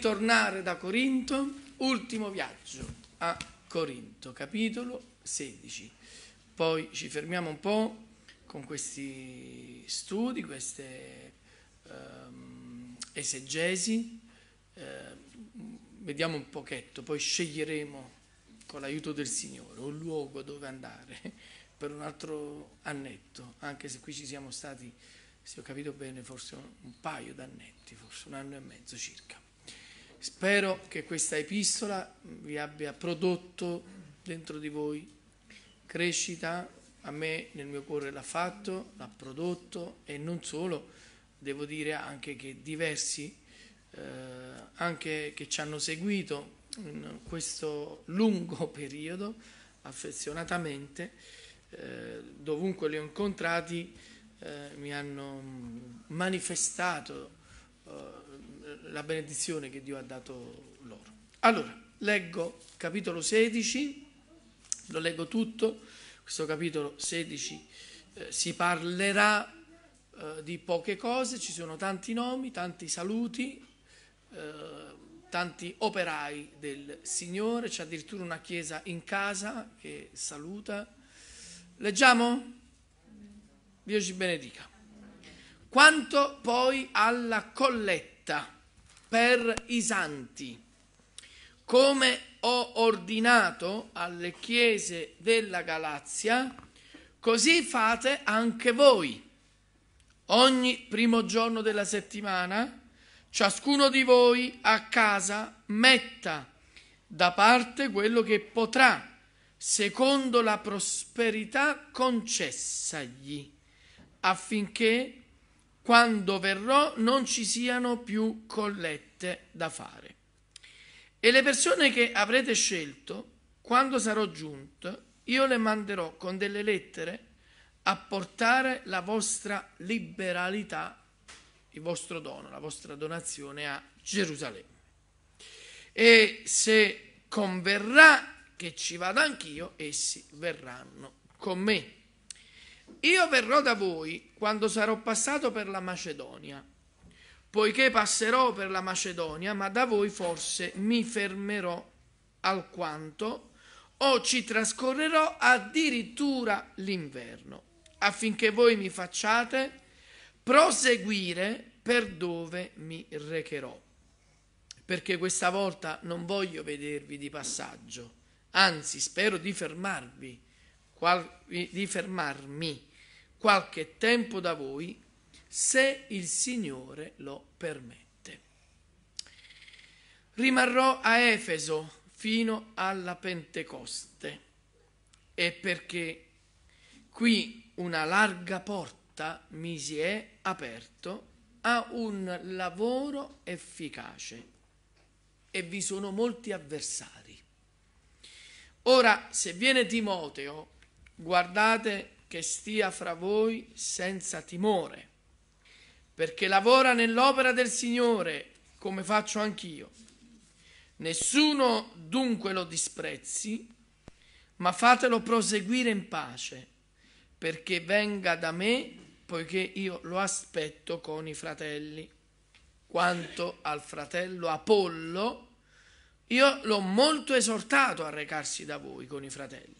ritornare da Corinto, ultimo viaggio a Corinto, capitolo 16. Poi ci fermiamo un po' con questi studi, queste um, esegesi, uh, vediamo un pochetto, poi sceglieremo con l'aiuto del Signore un luogo dove andare per un altro annetto, anche se qui ci siamo stati se ho capito bene, forse un paio d'annetti, forse un anno e mezzo circa. Spero che questa epistola vi abbia prodotto dentro di voi crescita, a me nel mio cuore l'ha fatto, l'ha prodotto e non solo, devo dire anche che diversi, eh, anche che ci hanno seguito in questo lungo periodo, affezionatamente, eh, dovunque li ho incontrati, eh, mi hanno manifestato eh, la benedizione che Dio ha dato loro. Allora, leggo capitolo 16, lo leggo tutto, questo capitolo 16 eh, si parlerà eh, di poche cose, ci sono tanti nomi, tanti saluti, eh, tanti operai del Signore, c'è addirittura una chiesa in casa che saluta. Leggiamo? Dio ci benedica. Quanto poi alla colletta per i santi, come ho ordinato alle chiese della Galazia, così fate anche voi. Ogni primo giorno della settimana, ciascuno di voi a casa metta da parte quello che potrà, secondo la prosperità concessagli, affinché quando verrò non ci siano più collette da fare. E le persone che avrete scelto, quando sarò giunto, io le manderò con delle lettere a portare la vostra liberalità, il vostro dono, la vostra donazione a Gerusalemme. E se converrà che ci vada anch'io, essi verranno con me. Io verrò da voi quando sarò passato per la Macedonia, poiché passerò per la Macedonia, ma da voi forse mi fermerò alquanto o ci trascorrerò addirittura l'inverno, affinché voi mi facciate proseguire per dove mi recherò. Perché questa volta non voglio vedervi di passaggio, anzi spero di fermarvi qual- di fermarmi qualche tempo da voi se il Signore lo permette. Rimarrò a Efeso fino alla Pentecoste e perché qui una larga porta mi si è aperto a un lavoro efficace e vi sono molti avversari. Ora, se viene Timoteo guardate che stia fra voi senza timore, perché lavora nell'opera del Signore, come faccio anch'io. Nessuno dunque lo disprezzi, ma fatelo proseguire in pace, perché venga da me, poiché io lo aspetto con i fratelli. Quanto al fratello Apollo, io l'ho molto esortato a recarsi da voi con i fratelli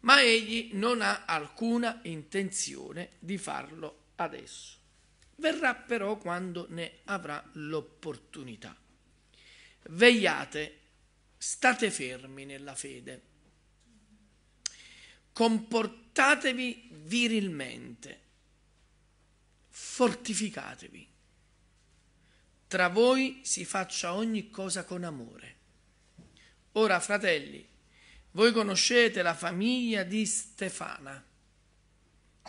ma egli non ha alcuna intenzione di farlo adesso. Verrà però quando ne avrà l'opportunità. Vegliate, state fermi nella fede, comportatevi virilmente, fortificatevi. Tra voi si faccia ogni cosa con amore. Ora, fratelli, voi conoscete la famiglia di Stefana.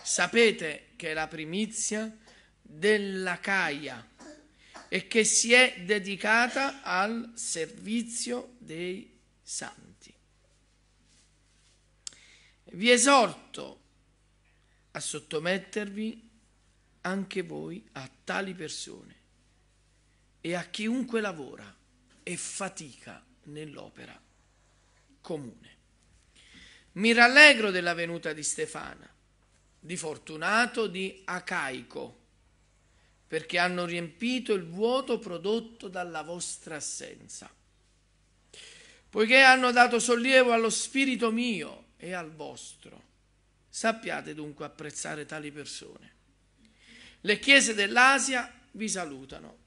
Sapete che è la primizia della Caia e che si è dedicata al servizio dei santi. Vi esorto a sottomettervi anche voi a tali persone e a chiunque lavora e fatica nell'opera comune. Mi rallegro della venuta di Stefana, di Fortunato, di Acaico, perché hanno riempito il vuoto prodotto dalla vostra assenza, poiché hanno dato sollievo allo spirito mio e al vostro. Sappiate dunque apprezzare tali persone. Le chiese dell'Asia vi salutano,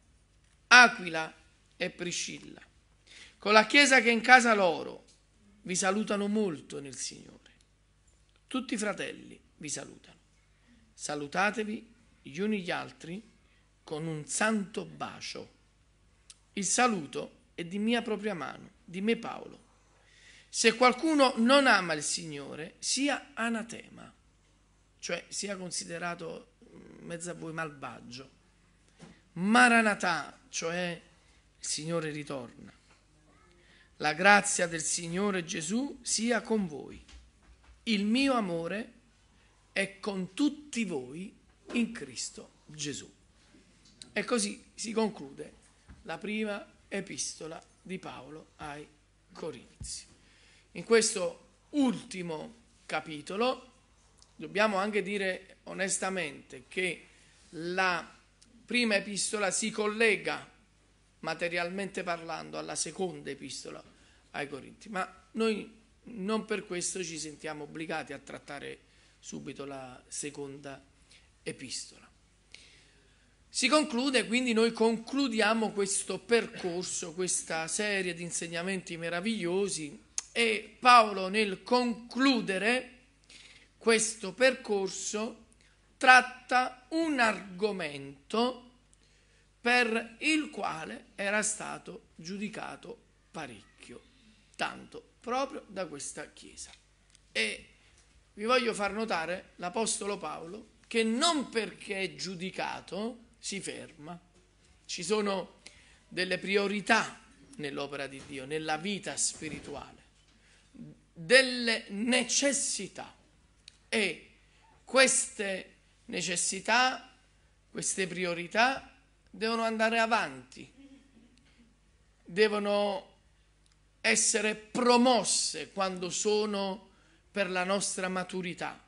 Aquila e Priscilla, con la chiesa che è in casa loro vi salutano molto nel Signore. Tutti i fratelli vi salutano. Salutatevi gli uni gli altri con un santo bacio. Il saluto è di mia propria mano, di me Paolo. Se qualcuno non ama il Signore, sia anatema, cioè sia considerato mm, mezzo a voi malvagio. Maranatà, cioè il Signore ritorna. La grazia del Signore Gesù sia con voi. Il mio amore è con tutti voi in Cristo Gesù. E così si conclude la prima epistola di Paolo ai Corinzi. In questo ultimo capitolo dobbiamo anche dire onestamente che la prima epistola si collega materialmente parlando alla seconda epistola ai Corinti, ma noi non per questo ci sentiamo obbligati a trattare subito la seconda epistola. Si conclude, quindi noi concludiamo questo percorso, questa serie di insegnamenti meravigliosi e Paolo nel concludere questo percorso tratta un argomento per il quale era stato giudicato parecchio, tanto proprio da questa chiesa. E vi voglio far notare l'Apostolo Paolo che non perché è giudicato si ferma, ci sono delle priorità nell'opera di Dio, nella vita spirituale, delle necessità e queste necessità, queste priorità devono andare avanti, devono essere promosse quando sono per la nostra maturità,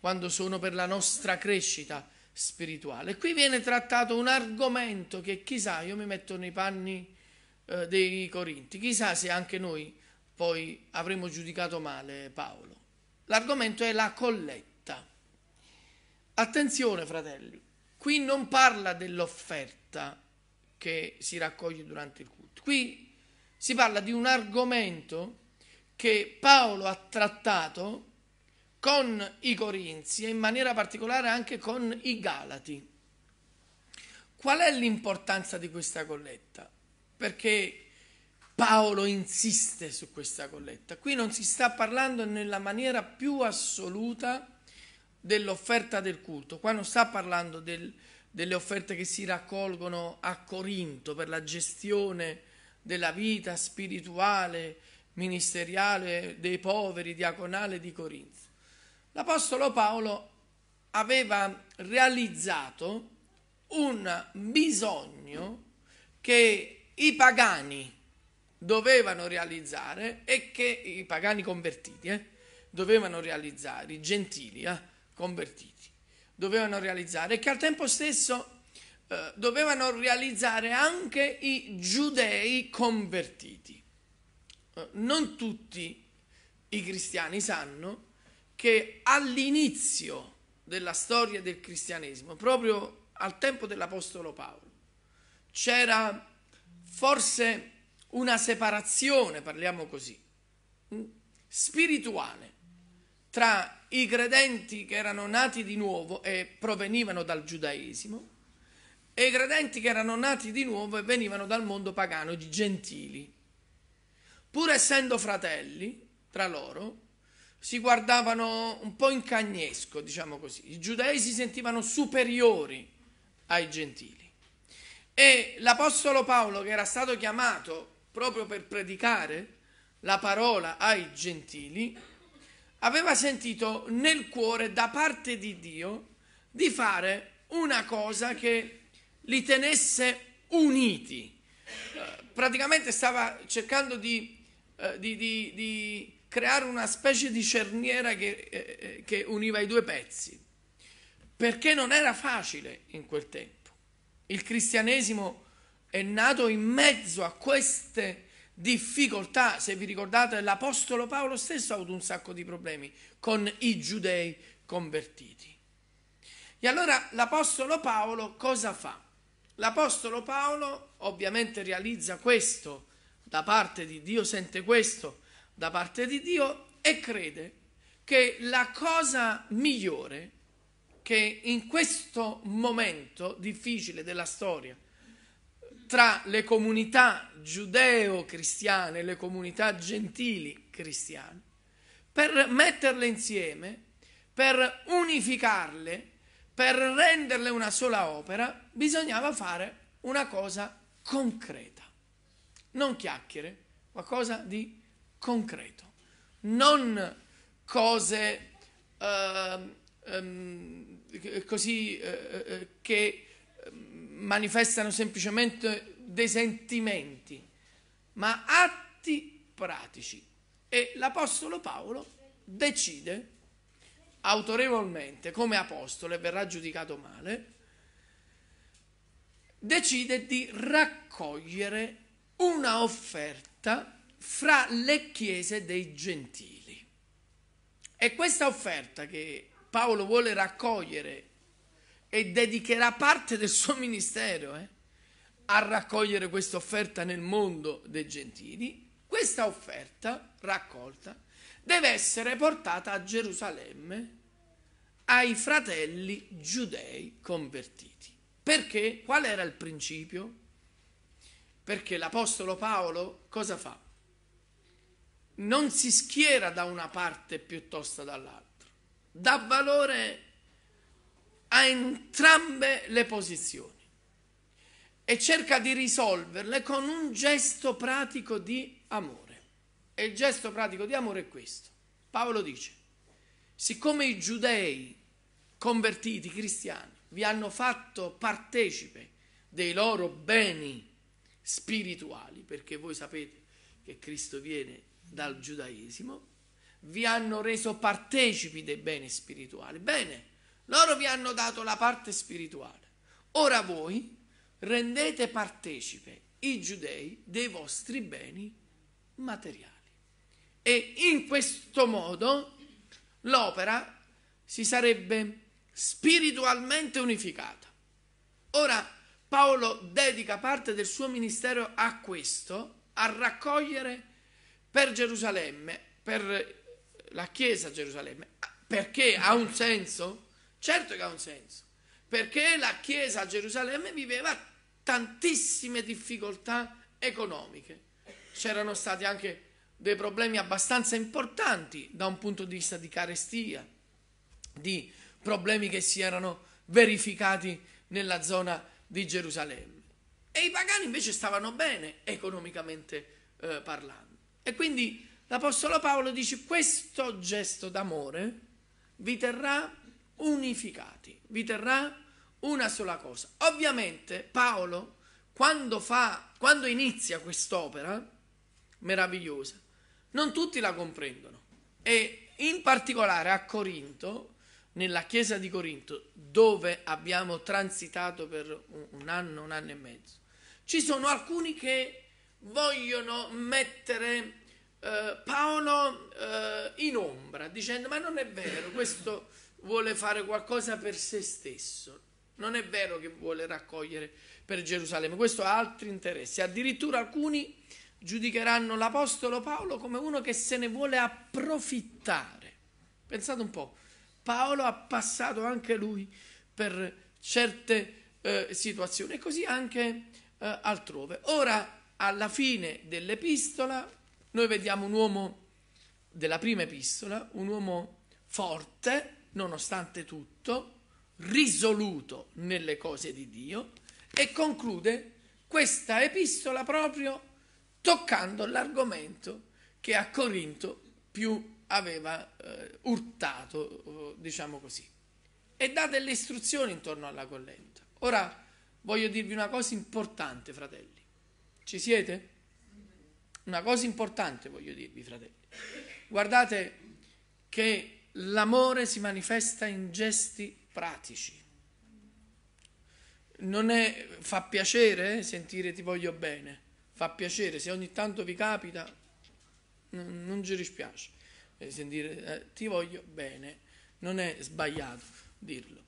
quando sono per la nostra crescita spirituale. Qui viene trattato un argomento che chissà, io mi metto nei panni eh, dei Corinti, chissà se anche noi poi avremo giudicato male Paolo. L'argomento è la colletta. Attenzione fratelli, Qui non parla dell'offerta che si raccoglie durante il culto, qui si parla di un argomento che Paolo ha trattato con i Corinzi e in maniera particolare anche con i Galati. Qual è l'importanza di questa colletta? Perché Paolo insiste su questa colletta. Qui non si sta parlando nella maniera più assoluta dell'offerta del culto. Qua non sta parlando del, delle offerte che si raccolgono a Corinto per la gestione della vita spirituale, ministeriale dei poveri, diaconale di Corinto. L'Apostolo Paolo aveva realizzato un bisogno che i pagani dovevano realizzare e che i pagani convertiti eh, dovevano realizzare, i gentili. Eh, convertiti dovevano realizzare e che al tempo stesso eh, dovevano realizzare anche i giudei convertiti. Eh, non tutti i cristiani sanno che all'inizio della storia del cristianesimo, proprio al tempo dell'Apostolo Paolo, c'era forse una separazione, parliamo così, spirituale tra i credenti che erano nati di nuovo e provenivano dal giudaismo e i credenti che erano nati di nuovo e venivano dal mondo pagano, di gentili. Pur essendo fratelli tra loro, si guardavano un po' in cagnesco, diciamo così. I giudei si sentivano superiori ai gentili. E l'Apostolo Paolo, che era stato chiamato proprio per predicare la parola ai gentili, aveva sentito nel cuore da parte di Dio di fare una cosa che li tenesse uniti. Eh, praticamente stava cercando di, eh, di, di, di creare una specie di cerniera che, eh, che univa i due pezzi, perché non era facile in quel tempo. Il cristianesimo è nato in mezzo a queste difficoltà, se vi ricordate l'Apostolo Paolo stesso ha avuto un sacco di problemi con i giudei convertiti. E allora l'Apostolo Paolo cosa fa? L'Apostolo Paolo ovviamente realizza questo da parte di Dio, sente questo da parte di Dio e crede che la cosa migliore che in questo momento difficile della storia tra le comunità giudeo-cristiane e le comunità gentili cristiane, per metterle insieme, per unificarle, per renderle una sola opera, bisognava fare una cosa concreta. Non chiacchiere, qualcosa di concreto. Non cose uh, um, così uh, che manifestano semplicemente dei sentimenti, ma atti pratici. E l'Apostolo Paolo decide autorevolmente, come Apostolo, e verrà giudicato male, decide di raccogliere una offerta fra le chiese dei gentili. E questa offerta che Paolo vuole raccogliere e dedicherà parte del suo ministero eh, a raccogliere questa offerta nel mondo dei gentili, questa offerta raccolta deve essere portata a Gerusalemme ai fratelli giudei convertiti. Perché? Qual era il principio? Perché l'Apostolo Paolo cosa fa? Non si schiera da una parte piuttosto dall'altra, dà valore a entrambe le posizioni e cerca di risolverle con un gesto pratico di amore. E il gesto pratico di amore è questo. Paolo dice, siccome i giudei convertiti cristiani vi hanno fatto partecipe dei loro beni spirituali, perché voi sapete che Cristo viene dal giudaismo, vi hanno reso partecipi dei beni spirituali. Bene, loro vi hanno dato la parte spirituale. Ora voi rendete partecipe i giudei dei vostri beni materiali. E in questo modo l'opera si sarebbe spiritualmente unificata. Ora Paolo dedica parte del suo ministero a questo, a raccogliere per Gerusalemme, per la Chiesa a Gerusalemme, perché ha un senso? Certo che ha un senso, perché la Chiesa a Gerusalemme viveva tantissime difficoltà economiche. C'erano stati anche dei problemi abbastanza importanti da un punto di vista di carestia, di problemi che si erano verificati nella zona di Gerusalemme. E i pagani invece stavano bene economicamente eh, parlando. E quindi l'Apostolo Paolo dice questo gesto d'amore vi terrà unificati, vi terrà una sola cosa. Ovviamente Paolo, quando, fa, quando inizia quest'opera meravigliosa, non tutti la comprendono e in particolare a Corinto, nella chiesa di Corinto, dove abbiamo transitato per un anno, un anno e mezzo, ci sono alcuni che vogliono mettere eh, Paolo eh, in ombra, dicendo ma non è vero, questo vuole fare qualcosa per se stesso. Non è vero che vuole raccogliere per Gerusalemme, questo ha altri interessi. Addirittura alcuni giudicheranno l'Apostolo Paolo come uno che se ne vuole approfittare. Pensate un po', Paolo ha passato anche lui per certe eh, situazioni e così anche eh, altrove. Ora, alla fine dell'epistola, noi vediamo un uomo della prima epistola, un uomo forte, nonostante tutto, risoluto nelle cose di Dio e conclude questa epistola proprio toccando l'argomento che a Corinto più aveva eh, urtato, eh, diciamo così, e dà delle istruzioni intorno alla colletta. Ora voglio dirvi una cosa importante, fratelli. Ci siete? Una cosa importante voglio dirvi, fratelli. Guardate che l'amore si manifesta in gesti pratici. Non è, fa piacere eh, sentire ti voglio bene, fa piacere, se ogni tanto vi capita, n- non ci dispiace eh, sentire eh, ti voglio bene, non è sbagliato dirlo.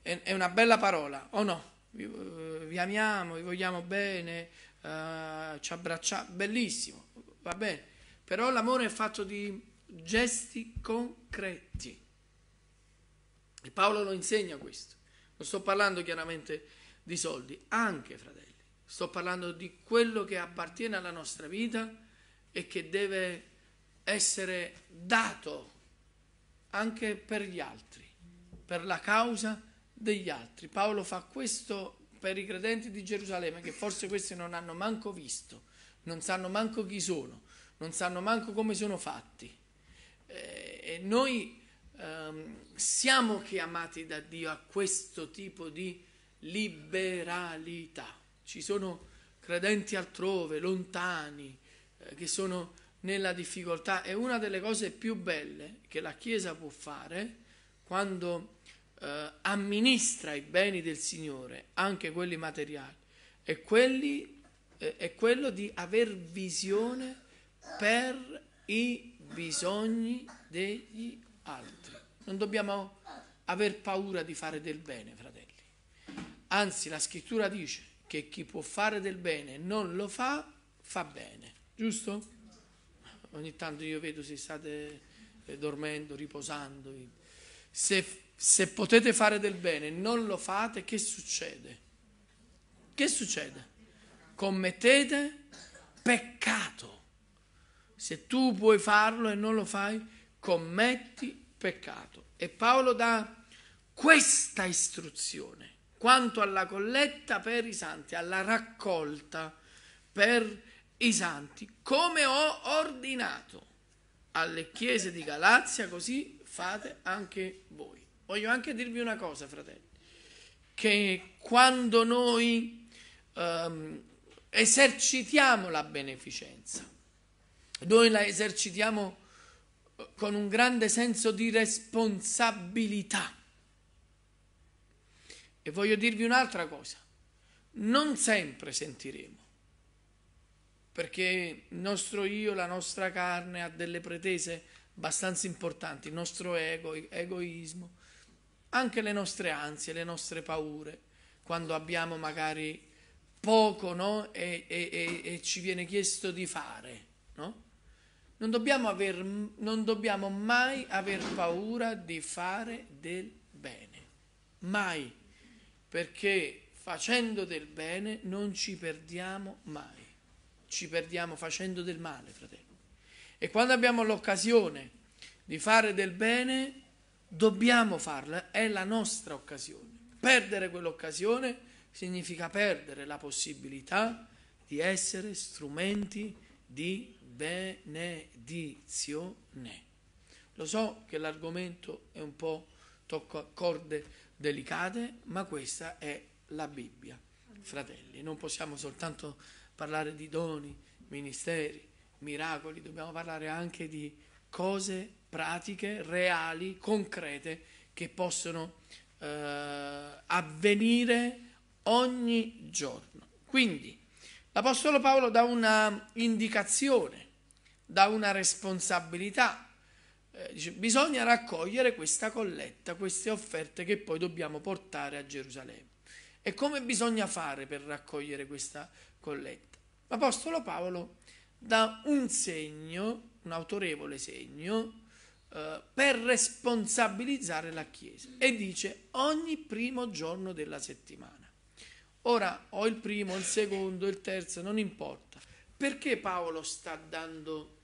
È, è una bella parola, o oh no? Vi, eh, vi, amiamo, vi vogliamo bene, eh, ci abbracciamo, bellissimo, va bene. Però l'amore è fatto di gesti concreti. E Paolo lo insegna questo. Non sto parlando chiaramente di soldi, anche fratelli, sto parlando di quello che appartiene alla nostra vita e che deve essere dato anche per gli altri, per la causa degli altri. Paolo fa questo per i credenti di Gerusalemme che forse questi non hanno manco visto, non sanno manco chi sono, non sanno manco come sono fatti eh, noi ehm, siamo chiamati da Dio a questo tipo di liberalità. Ci sono credenti altrove, lontani, eh, che sono nella difficoltà e una delle cose più belle che la Chiesa può fare quando eh, amministra i beni del Signore, anche quelli materiali, è, quelli, eh, è quello di aver visione per i bisogni degli altri. Non dobbiamo aver paura di fare del bene, fratelli. Anzi, la scrittura dice che chi può fare del bene e non lo fa, fa bene. Giusto? Ogni tanto io vedo se state eh, dormendo, riposando. Se, se potete fare del bene e non lo fate, che succede? Che succede? Commettete peccato. Se tu puoi farlo e non lo fai, commetti peccato. E Paolo dà questa istruzione quanto alla colletta per i santi, alla raccolta per i santi, come ho ordinato alle chiese di Galazia, così fate anche voi. Voglio anche dirvi una cosa, fratelli, che quando noi ehm, esercitiamo la beneficenza, noi la esercitiamo eh, con un grande senso di responsabilità. E voglio dirvi un'altra cosa, non sempre sentiremo, perché il nostro io, la nostra carne ha delle pretese abbastanza importanti, il nostro ego, egoismo, anche le nostre ansie, le nostre paure, quando abbiamo magari poco no? e, e, e, e ci viene chiesto di fare. No? Non dobbiamo, aver, non dobbiamo mai aver paura di fare del bene, mai, perché facendo del bene non ci perdiamo mai, ci perdiamo facendo del male, fratello. E quando abbiamo l'occasione di fare del bene, dobbiamo farla, è la nostra occasione. Perdere quell'occasione significa perdere la possibilità di essere strumenti di benedizione. Lo so che l'argomento è un po' tocca corde delicate, ma questa è la Bibbia, fratelli. Non possiamo soltanto parlare di doni, ministeri, miracoli, dobbiamo parlare anche di cose pratiche, reali, concrete, che possono eh, avvenire ogni giorno. Quindi l'Apostolo Paolo dà una indicazione da una responsabilità. Eh, dice, bisogna raccogliere questa colletta, queste offerte che poi dobbiamo portare a Gerusalemme. E come bisogna fare per raccogliere questa colletta? L'Apostolo Paolo dà un segno, un autorevole segno, eh, per responsabilizzare la Chiesa e dice ogni primo giorno della settimana. Ora ho il primo, il secondo, il terzo, non importa. Perché Paolo sta dando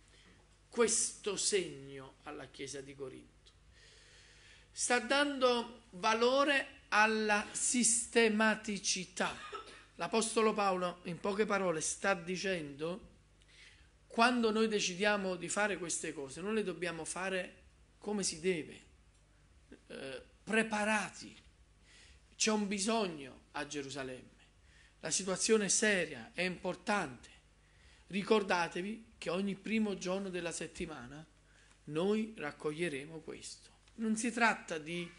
questo segno alla Chiesa di Corinto. Sta dando valore alla sistematicità. L'Apostolo Paolo, in poche parole, sta dicendo, quando noi decidiamo di fare queste cose, non le dobbiamo fare come si deve, eh, preparati. C'è un bisogno a Gerusalemme, la situazione è seria, è importante. Ricordatevi che ogni primo giorno della settimana noi raccoglieremo questo. Non si tratta di,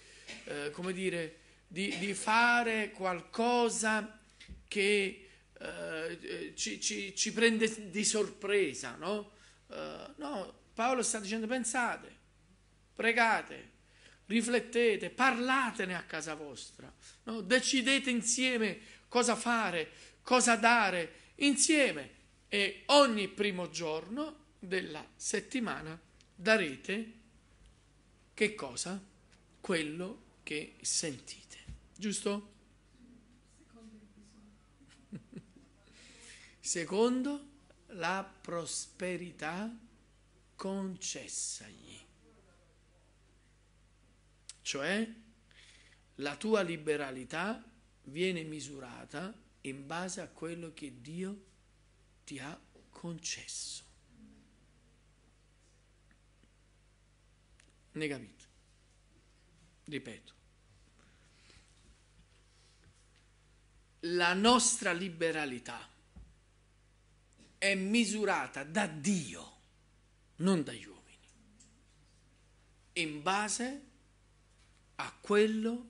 eh, come dire, di, di, fare qualcosa che eh, ci, ci, ci, prende di sorpresa, no? Eh, no, Paolo sta dicendo pensate, pregate, riflettete, parlatene a casa vostra, no? decidete insieme cosa fare, cosa dare, insieme e ogni primo giorno della settimana darete che cosa? Quello che sentite, giusto? Secondo la prosperità concessagli, cioè la tua liberalità viene misurata in base a quello che Dio ti ha concesso. Ne capite? Ripeto, la nostra liberalità è misurata da Dio, non dagli uomini, in base a quello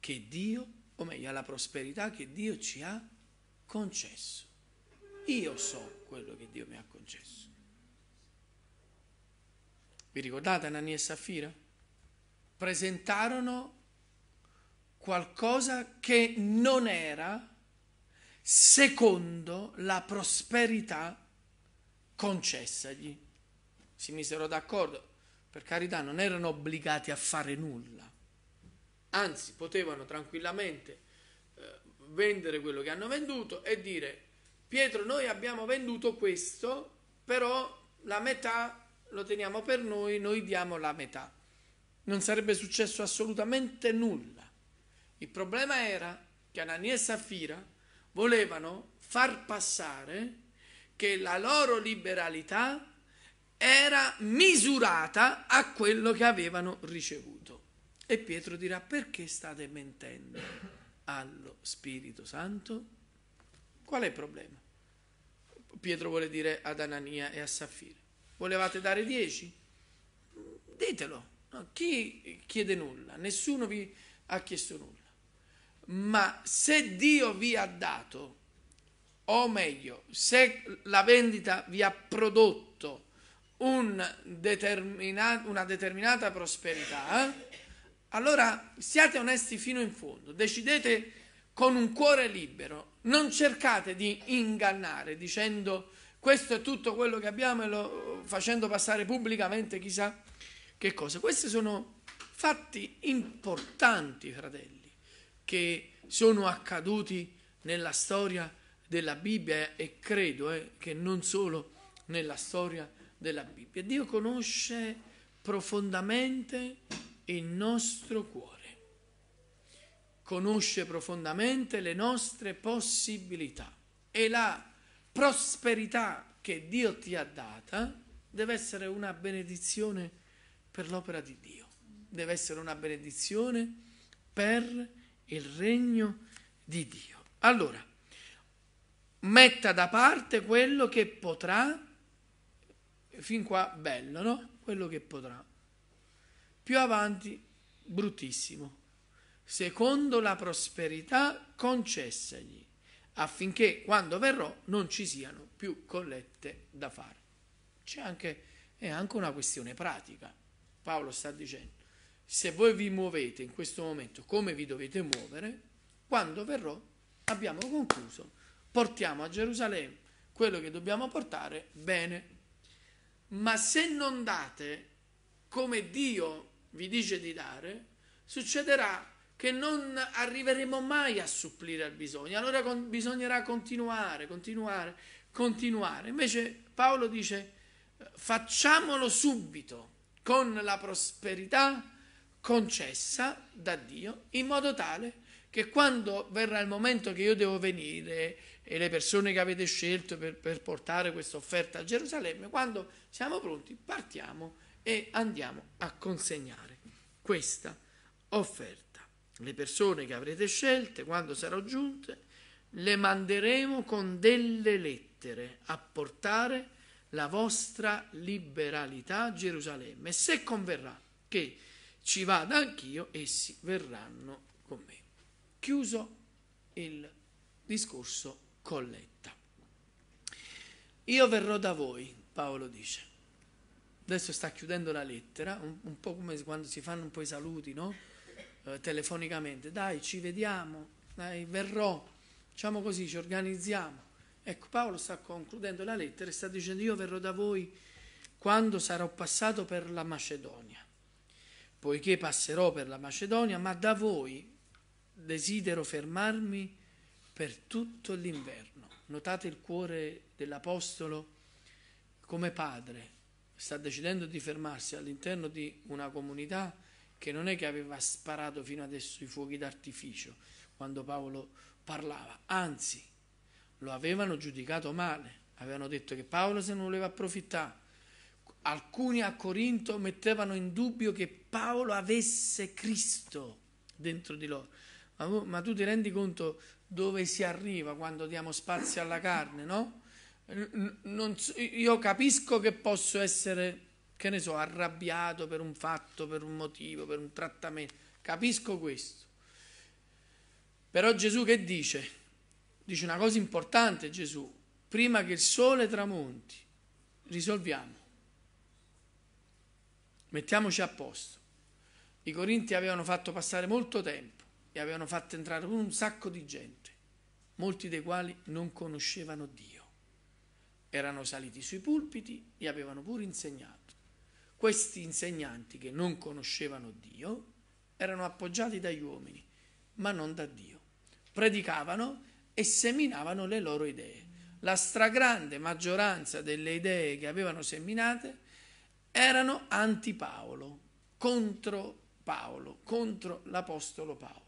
che Dio, o meglio alla prosperità che Dio ci ha concesso. Io so quello che Dio mi ha concesso. Vi ricordate Anania e Saffira? Presentarono qualcosa che non era secondo la prosperità concessagli. Si misero d'accordo, per carità non erano obbligati a fare nulla, anzi potevano tranquillamente eh, vendere quello che hanno venduto e dire Pietro, noi abbiamo venduto questo, però la metà lo teniamo per noi, noi diamo la metà. Non sarebbe successo assolutamente nulla. Il problema era che Anania e Saffira volevano far passare che la loro liberalità era misurata a quello che avevano ricevuto. E Pietro dirà perché state mentendo allo Spirito Santo? Qual è il problema? Pietro vuole dire ad Anania e a Saffira. Volevate dare 10? Ditelo. Chi chiede nulla? Nessuno vi ha chiesto nulla. Ma se Dio vi ha dato, o meglio, se la vendita vi ha prodotto un determina- una determinata prosperità, allora siate onesti fino in fondo, decidete con un cuore libero non cercate di ingannare dicendo questo è tutto quello che abbiamo e lo facendo passare pubblicamente chissà che cosa. Questi sono fatti importanti, fratelli, che sono accaduti nella storia della Bibbia e credo eh, che non solo nella storia della Bibbia. Dio conosce profondamente il nostro cuore conosce profondamente le nostre possibilità e la prosperità che Dio ti ha data deve essere una benedizione per l'opera di Dio, deve essere una benedizione per il regno di Dio. Allora, metta da parte quello che potrà, fin qua bello, no? Quello che potrà. Più avanti, bruttissimo secondo la prosperità concessagli, affinché quando verrò non ci siano più collette da fare. C'è anche, è anche una questione pratica. Paolo sta dicendo, se voi vi muovete in questo momento come vi dovete muovere, quando verrò abbiamo concluso, portiamo a Gerusalemme quello che dobbiamo portare, bene. Ma se non date come Dio vi dice di dare, succederà che non arriveremo mai a supplire al bisogno. Allora con, bisognerà continuare, continuare, continuare. Invece Paolo dice facciamolo subito con la prosperità concessa da Dio in modo tale che quando verrà il momento che io devo venire e le persone che avete scelto per, per portare questa offerta a Gerusalemme, quando siamo pronti partiamo e andiamo a consegnare questa offerta le persone che avrete scelte, quando sarò giunte, le manderemo con delle lettere a portare la vostra liberalità a Gerusalemme. se converrà che ci vada anch'io, essi verranno con me. Chiuso il discorso colletta. Io verrò da voi, Paolo dice. Adesso sta chiudendo la lettera, un, un po' come quando si fanno un po' i saluti, no? Eh, telefonicamente, dai ci vediamo, dai verrò, diciamo così, ci organizziamo. Ecco, Paolo sta concludendo la lettera e sta dicendo io verrò da voi quando sarò passato per la Macedonia, poiché passerò per la Macedonia, ma da voi desidero fermarmi per tutto l'inverno. Notate il cuore dell'Apostolo come padre, sta decidendo di fermarsi all'interno di una comunità che non è che aveva sparato fino adesso i fuochi d'artificio quando Paolo parlava, anzi lo avevano giudicato male, avevano detto che Paolo se ne voleva approfittare. Alcuni a Corinto mettevano in dubbio che Paolo avesse Cristo dentro di loro. Ma, ma tu ti rendi conto dove si arriva quando diamo spazio alla carne, no? Non, io capisco che posso essere che ne so, arrabbiato per un fatto, per un motivo, per un trattamento. Capisco questo. Però Gesù che dice? Dice una cosa importante Gesù, prima che il sole tramonti, risolviamo, mettiamoci a posto. I Corinti avevano fatto passare molto tempo e avevano fatto entrare un sacco di gente, molti dei quali non conoscevano Dio. Erano saliti sui pulpiti e avevano pure insegnato. Questi insegnanti che non conoscevano Dio erano appoggiati dagli uomini, ma non da Dio. Predicavano e seminavano le loro idee. La stragrande maggioranza delle idee che avevano seminate erano anti Paolo, contro Paolo, contro l'Apostolo Paolo.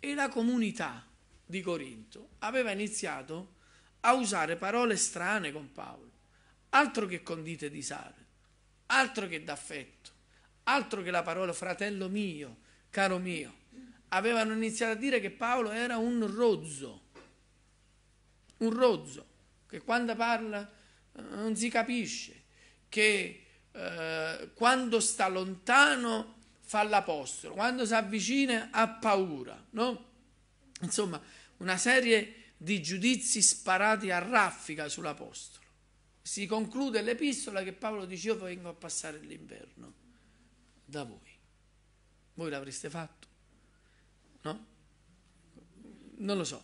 E la comunità di Corinto aveva iniziato a usare parole strane con Paolo, altro che condite di sale altro che d'affetto, altro che la parola fratello mio, caro mio. Avevano iniziato a dire che Paolo era un rozzo, un rozzo, che quando parla eh, non si capisce, che eh, quando sta lontano fa l'apostolo, quando si avvicina ha paura, no? Insomma, una serie di giudizi sparati a raffica sull'apostolo si conclude l'epistola che Paolo dice io vengo a passare l'inverno da voi. Voi l'avreste fatto? No? Non lo so,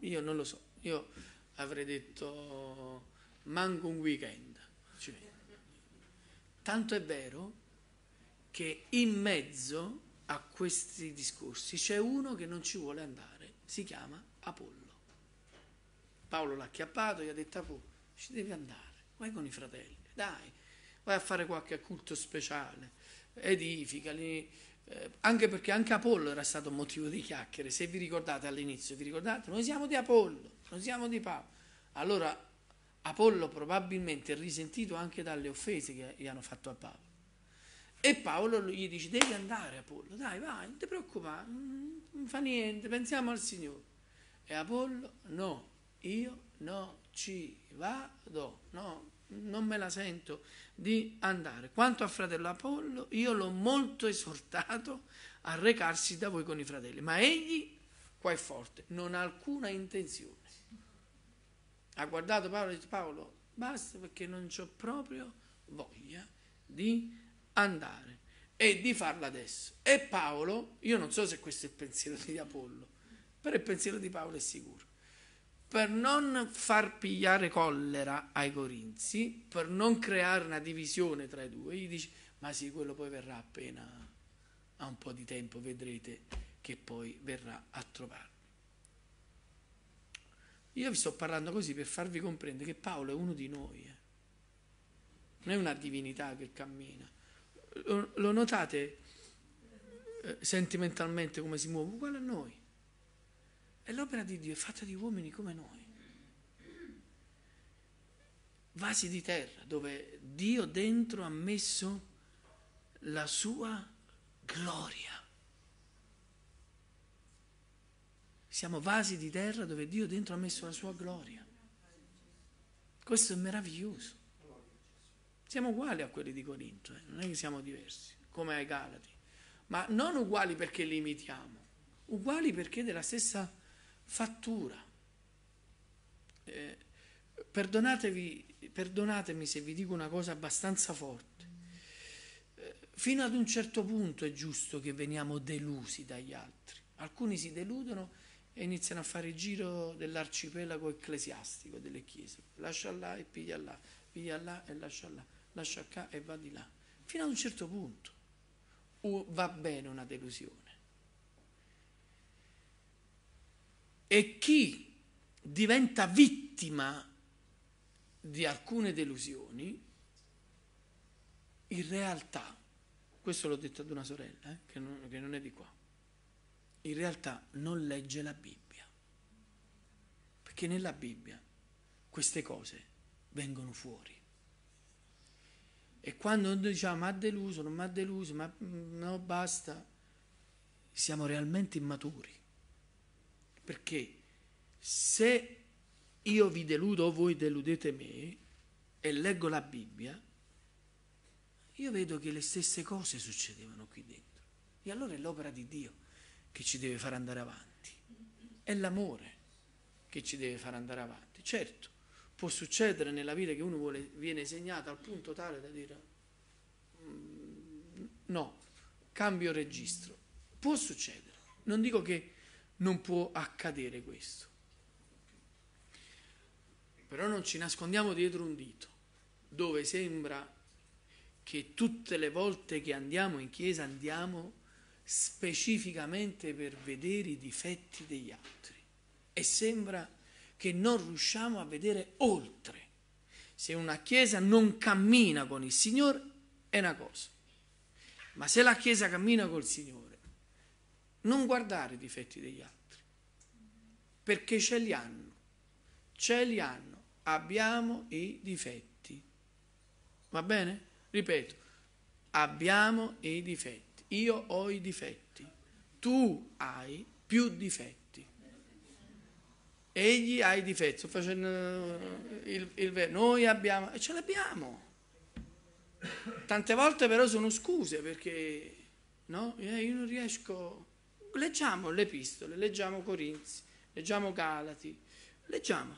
io non lo so. Io avrei detto manco un weekend. Cioè, tanto è vero che in mezzo a questi discorsi c'è uno che non ci vuole andare, si chiama Apollo. Paolo l'ha acchiappato, gli ha detto Apollo, ci devi andare vai con i fratelli, dai, vai a fare qualche culto speciale, edificali. Eh, anche perché anche Apollo era stato motivo di chiacchiere, se vi ricordate all'inizio, vi ricordate? Noi siamo di Apollo, noi siamo di Paolo. Allora Apollo probabilmente è risentito anche dalle offese che gli hanno fatto a Paolo. E Paolo gli dice, devi andare Apollo, dai vai, non ti preoccupare, non fa niente, pensiamo al Signore. E Apollo, no, io no, ci vado, no, non me la sento di andare. Quanto a fratello Apollo, io l'ho molto esortato a recarsi da voi con i fratelli, ma egli, qua è forte, non ha alcuna intenzione. Ha guardato Paolo e ha detto Paolo, basta perché non ho proprio voglia di andare e di farla adesso. E Paolo, io non so se questo è il pensiero di Apollo, però il pensiero di Paolo è sicuro per non far pigliare collera ai corinzi, per non creare una divisione tra i due, gli dice, ma sì, quello poi verrà appena a un po' di tempo, vedrete che poi verrà a trovarmi. Io vi sto parlando così per farvi comprendere che Paolo è uno di noi, eh. non è una divinità che cammina. Lo, lo notate eh, sentimentalmente come si muove? Uguale a noi è l'opera di Dio è fatta di uomini come noi. Vasi di terra dove Dio dentro ha messo la sua gloria. Siamo vasi di terra dove Dio dentro ha messo la sua gloria. Questo è meraviglioso. Siamo uguali a quelli di Corinto, eh? non è che siamo diversi, come ai Galati, ma non uguali perché li imitiamo, uguali perché della stessa fattura. Eh, perdonatemi se vi dico una cosa abbastanza forte. Eh, fino ad un certo punto è giusto che veniamo delusi dagli altri. Alcuni si deludono e iniziano a fare il giro dell'arcipelago ecclesiastico delle chiese. Lascia là e piglia là, piglia là e lascia là, lascia qua e va di là. Fino ad un certo punto o va bene una delusione. E chi diventa vittima di alcune delusioni, in realtà, questo l'ho detto ad una sorella, eh, che, non, che non è di qua, in realtà non legge la Bibbia. Perché nella Bibbia queste cose vengono fuori. E quando noi diciamo ma ha deluso, non mi ha deluso, ma mm, no, basta, siamo realmente immaturi. Perché se io vi deludo o voi deludete me e leggo la Bibbia, io vedo che le stesse cose succedevano qui dentro. E allora è l'opera di Dio che ci deve far andare avanti. È l'amore che ci deve far andare avanti. Certo, può succedere nella vita che uno vuole, viene segnato al punto tale da dire mm, no, cambio registro. Può succedere. Non dico che non può accadere questo. Però non ci nascondiamo dietro un dito, dove sembra che tutte le volte che andiamo in chiesa andiamo specificamente per vedere i difetti degli altri e sembra che non riusciamo a vedere oltre. Se una chiesa non cammina con il Signore è una cosa, ma se la chiesa cammina col Signore, non guardare i difetti degli altri, perché ce li hanno, ce li hanno, abbiamo i difetti. Va bene? Ripeto, abbiamo i difetti, io ho i difetti, tu hai più difetti. Egli ha i difetti, sto facendo eh, il, il noi abbiamo, e ce l'abbiamo. Tante volte però sono scuse perché no? Eh, io non riesco leggiamo le epistole, leggiamo Corinzi, leggiamo Galati, leggiamo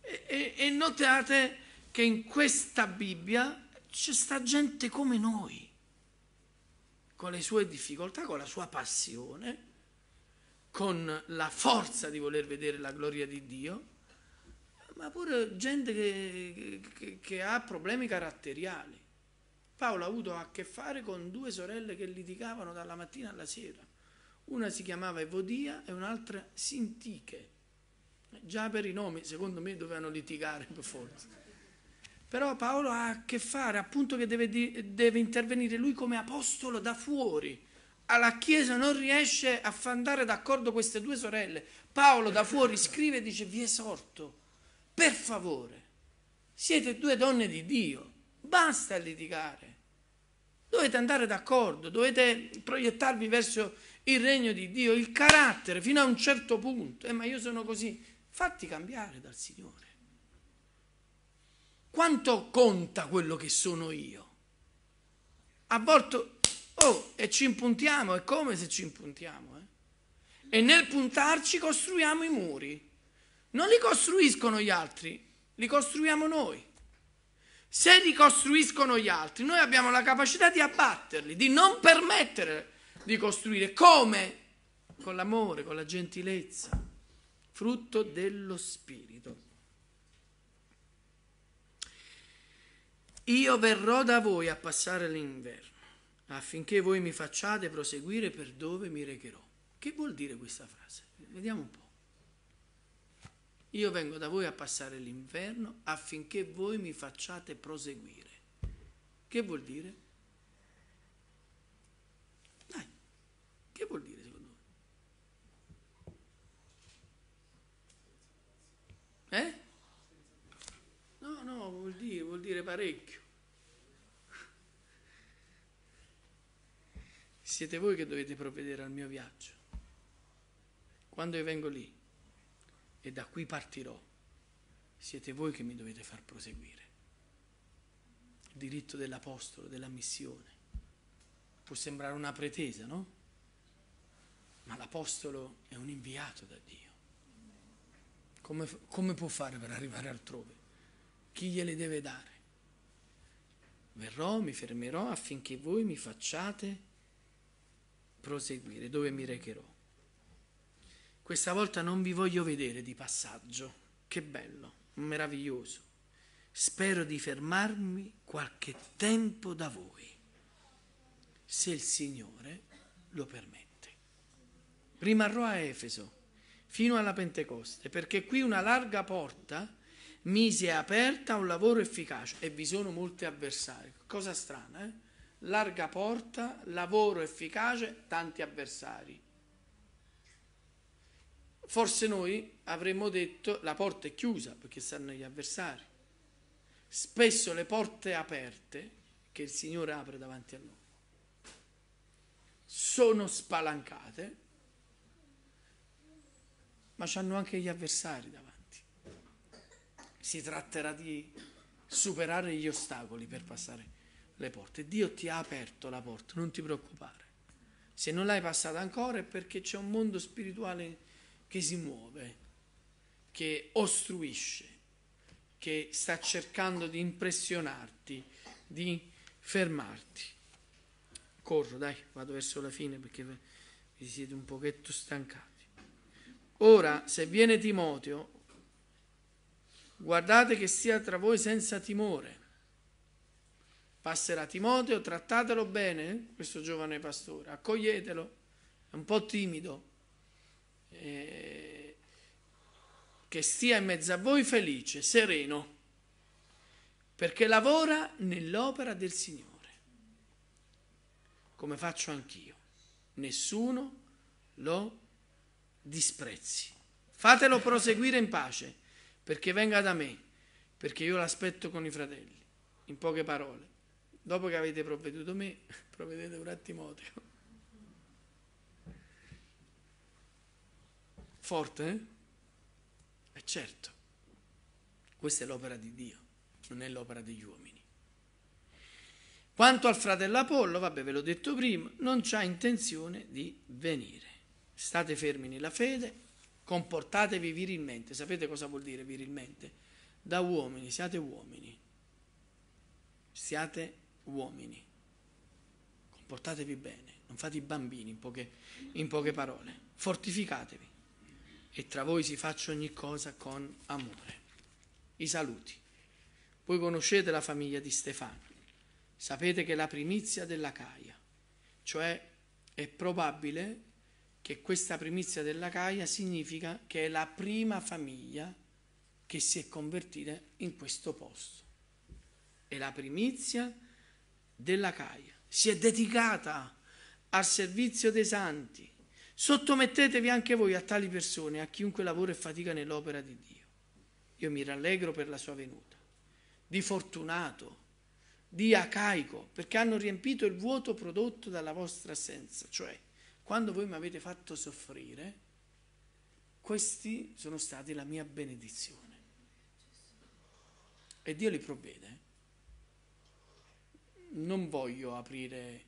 e, e, e notate che in questa Bibbia c'è sta gente come noi, con le sue difficoltà, con la sua passione, con la forza di voler vedere la gloria di Dio, ma pure gente che, che, che ha problemi caratteriali. Paolo ha avuto a che fare con due sorelle che litigavano dalla mattina alla sera. Una si chiamava Evodia e un'altra Sintiche. Già per i nomi, secondo me, dovevano litigare per forza. Però Paolo ha a che fare, appunto, che deve, deve intervenire lui come apostolo da fuori. Alla Chiesa non riesce a far andare d'accordo queste due sorelle. Paolo da fuori scrive e dice: Vi esorto, per favore, siete due donne di Dio, basta litigare. Dovete andare d'accordo, dovete proiettarvi verso il regno di Dio, il carattere fino a un certo punto. Eh, ma io sono così. Fatti cambiare dal Signore. Quanto conta quello che sono io? A volte, oh, e ci impuntiamo, è come se ci impuntiamo. Eh? E nel puntarci costruiamo i muri. Non li costruiscono gli altri, li costruiamo noi. Se li costruiscono gli altri, noi abbiamo la capacità di abbatterli, di non permettere di costruire. Come? Con l'amore, con la gentilezza, frutto dello Spirito. Io verrò da voi a passare l'inverno, affinché voi mi facciate proseguire per dove mi recherò. Che vuol dire questa frase? Vediamo un po'. Io vengo da voi a passare l'inverno affinché voi mi facciate proseguire. Che vuol dire? Che vuol dire secondo voi? Eh? No, no, vuol dire, vuol dire parecchio. Siete voi che dovete provvedere al mio viaggio. Quando io vengo lì e da qui partirò, siete voi che mi dovete far proseguire. Il diritto dell'apostolo, della missione. Può sembrare una pretesa, no? ma l'Apostolo è un inviato da Dio. Come, come può fare per arrivare altrove? Chi gliele deve dare? Verrò, mi fermerò affinché voi mi facciate proseguire, dove mi recherò. Questa volta non vi voglio vedere di passaggio. Che bello, meraviglioso. Spero di fermarmi qualche tempo da voi, se il Signore lo permette rimarrò a Efeso fino alla Pentecoste, perché qui una larga porta mise aperta a un lavoro efficace e vi sono molti avversari. Cosa strana, eh? Larga porta, lavoro efficace, tanti avversari. Forse noi avremmo detto la porta è chiusa perché stanno gli avversari. Spesso le porte aperte che il Signore apre davanti a noi sono spalancate ma hanno anche gli avversari davanti. Si tratterà di superare gli ostacoli per passare le porte. Dio ti ha aperto la porta, non ti preoccupare. Se non l'hai passata ancora è perché c'è un mondo spirituale che si muove, che ostruisce, che sta cercando di impressionarti, di fermarti. Corro, dai, vado verso la fine perché vi siete un pochetto stancati. Ora, se viene Timoteo, guardate che sia tra voi senza timore. Passerà Timoteo, trattatelo bene, eh, questo giovane pastore, accoglietelo, è un po' timido, eh, che stia in mezzo a voi felice, sereno, perché lavora nell'opera del Signore, come faccio anch'io. Nessuno lo disprezzi. Fatelo proseguire in pace, perché venga da me, perché io l'aspetto con i fratelli. In poche parole, dopo che avete provveduto me, provvedete un attimo. Forte, eh? E certo, questa è l'opera di Dio, non è l'opera degli uomini. Quanto al fratello Apollo, vabbè ve l'ho detto prima, non c'ha intenzione di venire state fermi nella fede, comportatevi virilmente. Sapete cosa vuol dire virilmente? Da uomini, siate uomini. Siate uomini. Comportatevi bene, non fate i bambini in poche, in poche parole. Fortificatevi e tra voi si faccia ogni cosa con amore. I saluti. Voi conoscete la famiglia di Stefano. Sapete che è la primizia della Caia, cioè è probabile che questa primizia della Caia significa che è la prima famiglia che si è convertita in questo posto. È la primizia della Caia. Si è dedicata al servizio dei santi. Sottomettetevi anche voi a tali persone, a chiunque lavora e fatica nell'opera di Dio. Io mi rallegro per la sua venuta. Di Fortunato, di Acaico, perché hanno riempito il vuoto prodotto dalla vostra assenza, cioè quando voi mi avete fatto soffrire, questi sono stati la mia benedizione. E Dio li provvede. Non voglio aprire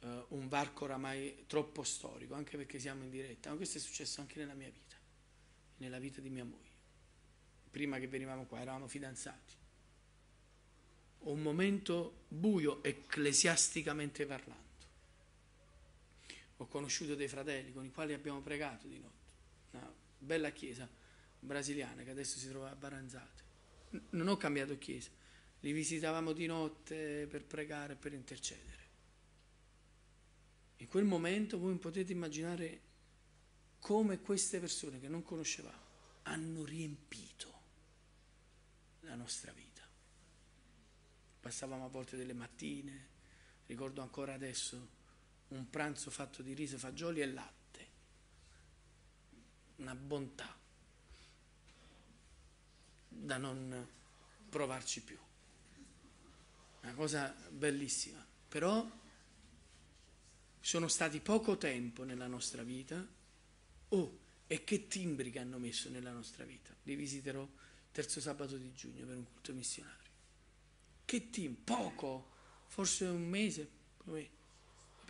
uh, un varco oramai troppo storico, anche perché siamo in diretta, ma questo è successo anche nella mia vita, nella vita di mia moglie. Prima che venivamo qua eravamo fidanzati. Un momento buio ecclesiasticamente parlando ho conosciuto dei fratelli con i quali abbiamo pregato di notte, una bella chiesa brasiliana che adesso si trova a Baranzate. Non ho cambiato chiesa, li visitavamo di notte per pregare, per intercedere. In quel momento voi potete immaginare come queste persone che non conoscevamo hanno riempito la nostra vita. Passavamo a volte delle mattine, ricordo ancora adesso un pranzo fatto di riso, fagioli e latte, una bontà da non provarci più, una cosa bellissima, però sono stati poco tempo nella nostra vita, oh, e che timbri che hanno messo nella nostra vita, li visiterò terzo sabato di giugno per un culto missionario, che timbri, poco, forse un mese, come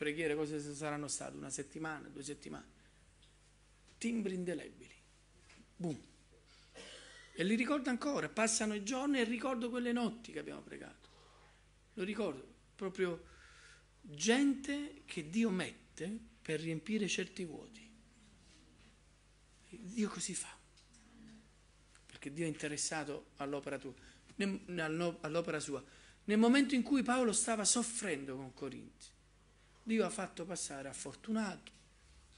preghiere, cose saranno state una settimana, due settimane, timbri indelebili, boom. E li ricordo ancora, passano i giorni e ricordo quelle notti che abbiamo pregato. Lo ricordo, proprio gente che Dio mette per riempire certi vuoti. Dio così fa, perché Dio è interessato all'opera tua, all'opera sua. Nel momento in cui Paolo stava soffrendo con Corinti, Dio ha fatto passare a Fortunato,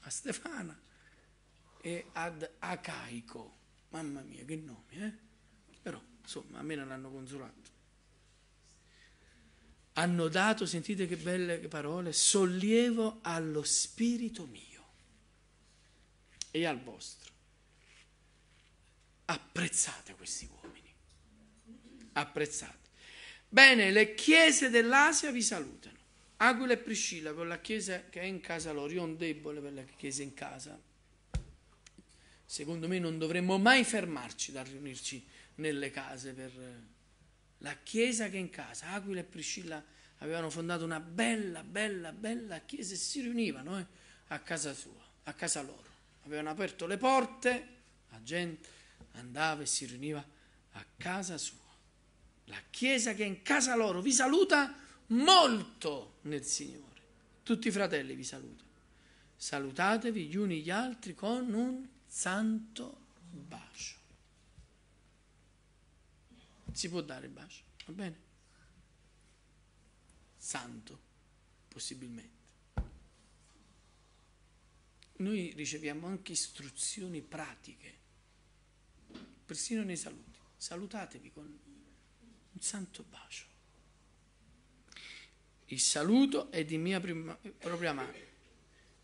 a Stefana e ad Acaico. Mamma mia, che nome, eh? Però, insomma, a me non l'hanno consolato. Hanno dato, sentite che belle parole, sollievo allo spirito mio e al vostro. Apprezzate questi uomini. Apprezzate. Bene, le chiese dell'Asia vi salutano. Aquila e Priscilla con la chiesa che è in casa loro, io ho un debole per la chiesa in casa. Secondo me non dovremmo mai fermarci dal riunirci nelle case per eh, la chiesa che è in casa. Aquila e Priscilla avevano fondato una bella, bella, bella chiesa e si riunivano eh, a casa sua, a casa loro. Avevano aperto le porte, la gente andava e si riuniva a casa sua. La chiesa che è in casa loro vi saluta molto nel Signore. Tutti i fratelli vi salutano. Salutatevi gli uni gli altri con un santo bacio. Si può dare il bacio, va bene? Santo, possibilmente. Noi riceviamo anche istruzioni pratiche, persino nei saluti. Salutatevi con un santo bacio. Il saluto è di mia prima, propria mano.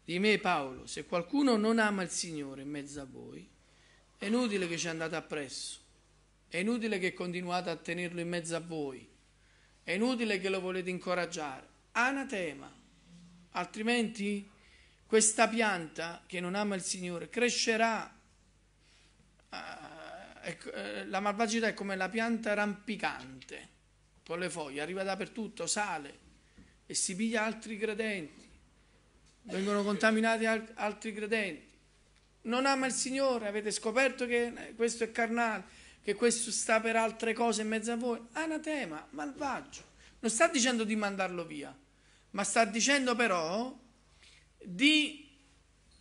Di me Paolo, se qualcuno non ama il Signore in mezzo a voi, è inutile che ci andate appresso, è inutile che continuate a tenerlo in mezzo a voi, è inutile che lo volete incoraggiare. Anatema, altrimenti questa pianta che non ama il Signore crescerà. Ah, ecco, eh, la malvagità è come la pianta rampicante con le foglie, arriva dappertutto, sale, e si piglia altri credenti, vengono contaminati altri credenti. Non ama il Signore, avete scoperto che questo è carnale, che questo sta per altre cose in mezzo a voi. Anatema, malvagio. Non sta dicendo di mandarlo via, ma sta dicendo però di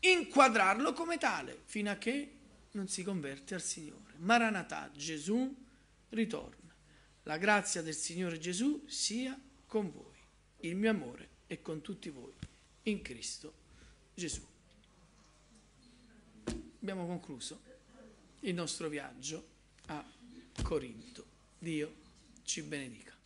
inquadrarlo come tale, fino a che non si converte al Signore. Maranatà, Gesù ritorna. La grazia del Signore Gesù sia con voi. Il mio amore è con tutti voi, in Cristo Gesù. Abbiamo concluso il nostro viaggio a Corinto. Dio ci benedica.